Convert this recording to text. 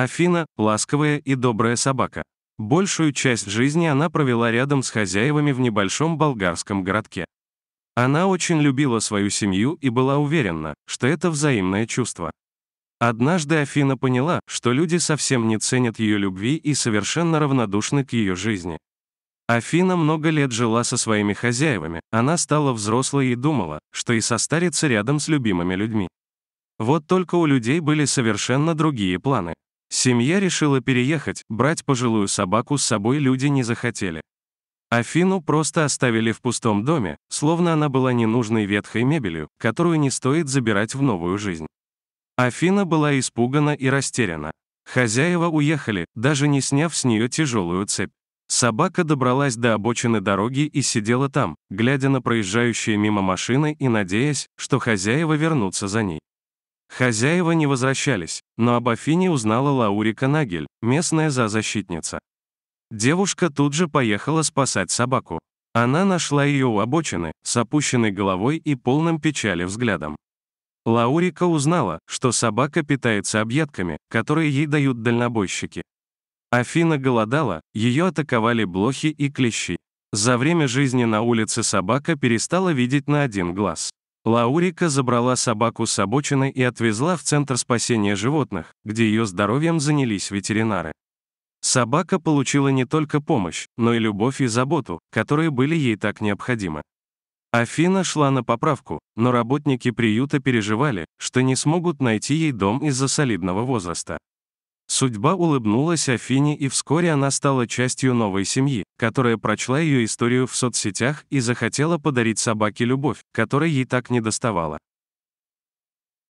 Афина — ласковая и добрая собака. Большую часть жизни она провела рядом с хозяевами в небольшом болгарском городке. Она очень любила свою семью и была уверена, что это взаимное чувство. Однажды Афина поняла, что люди совсем не ценят ее любви и совершенно равнодушны к ее жизни. Афина много лет жила со своими хозяевами, она стала взрослой и думала, что и состарится рядом с любимыми людьми. Вот только у людей были совершенно другие планы. Семья решила переехать, брать пожилую собаку с собой люди не захотели. Афину просто оставили в пустом доме, словно она была ненужной ветхой мебелью, которую не стоит забирать в новую жизнь. Афина была испугана и растеряна. Хозяева уехали, даже не сняв с нее тяжелую цепь. Собака добралась до обочины дороги и сидела там, глядя на проезжающие мимо машины и надеясь, что хозяева вернутся за ней. Хозяева не возвращались, но об Афине узнала Лаурика Нагель, местная зоозащитница. Девушка тут же поехала спасать собаку. Она нашла ее у обочины, с опущенной головой и полным печали взглядом. Лаурика узнала, что собака питается объедками, которые ей дают дальнобойщики. Афина голодала, ее атаковали блохи и клещи. За время жизни на улице собака перестала видеть на один глаз. Лаурика забрала собаку с обочины и отвезла в Центр спасения животных, где ее здоровьем занялись ветеринары. Собака получила не только помощь, но и любовь и заботу, которые были ей так необходимы. Афина шла на поправку, но работники приюта переживали, что не смогут найти ей дом из-за солидного возраста. Судьба улыбнулась Афине и вскоре она стала частью новой семьи, которая прочла ее историю в соцсетях и захотела подарить собаке любовь, которой ей так недоставала.